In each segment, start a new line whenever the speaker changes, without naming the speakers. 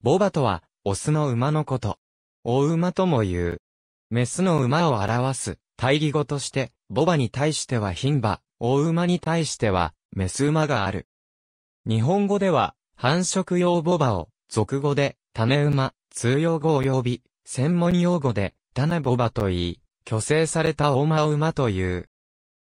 ボバとは、オスの馬のこと。ウ馬とも言う。メスの馬を表す、対義語として、ボバに対しては牝馬、ウ馬に対しては、メス馬がある。日本語では、繁殖用ボバを、俗語で、種馬、通用語及び、専門用語で、種ボバと言い、虚勢された大馬馬という。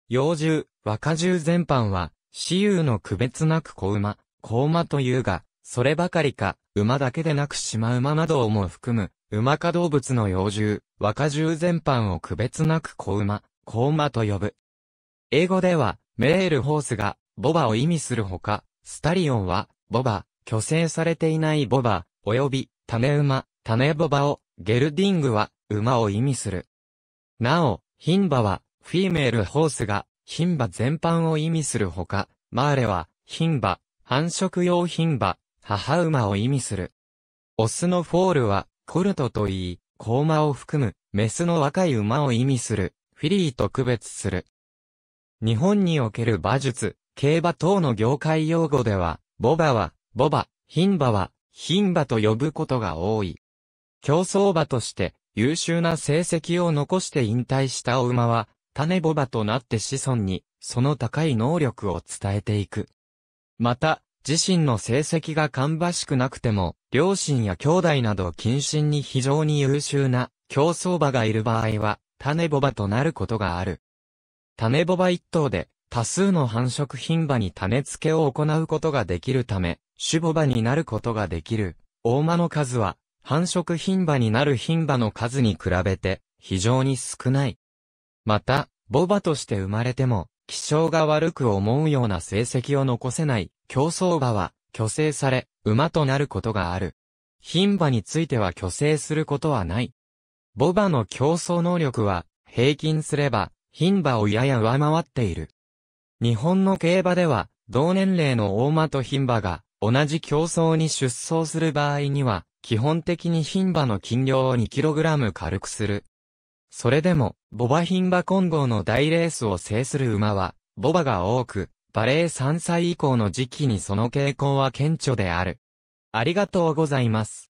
幼獣、若獣全般は、私有の区別なく子馬、子馬というが、そればかりか、馬だけでなくシマウマなどをも含む、馬化動物の幼獣、若獣全般を区別なく子馬、子馬と呼ぶ。英語では、メールホースが、ボバを意味するほか、スタリオンは、ボバ、虚勢されていないボバ、及び、種馬、種ボバを、ゲルディングは、馬を意味する。なお、ヒンバは、フィーメールホースが、ン馬全般を意味するほか、マーレは、ン馬、繁殖用ン馬、母馬を意味する。オスのフォールは、コルトと言い、子馬を含む、メスの若い馬を意味する、フィリーと区別する。日本における馬術、競馬等の業界用語では、ボバは、ボバ、牝馬は、牝馬と呼ぶことが多い。競走馬として、優秀な成績を残して引退したお馬は、種ボバとなって子孫に、その高い能力を伝えていく。また、自身の成績が芳しくなくても、両親や兄弟など近親に非常に優秀な競争馬がいる場合は、種ボバとなることがある。種ボバ一頭で、多数の繁殖品馬に種付けを行うことができるため、種ボバになることができる。大間の数は、繁殖品馬になる品馬の数に比べて、非常に少ない。また、ボバとして生まれても、気性が悪く思うような成績を残せない、競走馬は、虚勢され、馬となることがある。牝馬については虚勢することはない。母馬の競争能力は、平均すれば、牝馬をやや上回っている。日本の競馬では、同年齢の大馬と牝馬が、同じ競争に出走する場合には、基本的に牝馬の斤量を 2kg 軽くする。それでも、ボバヒンバ混合の大レースを制する馬は、ボバが多く、バレー3歳以降の時期にその傾向は顕著である。ありがとうございます。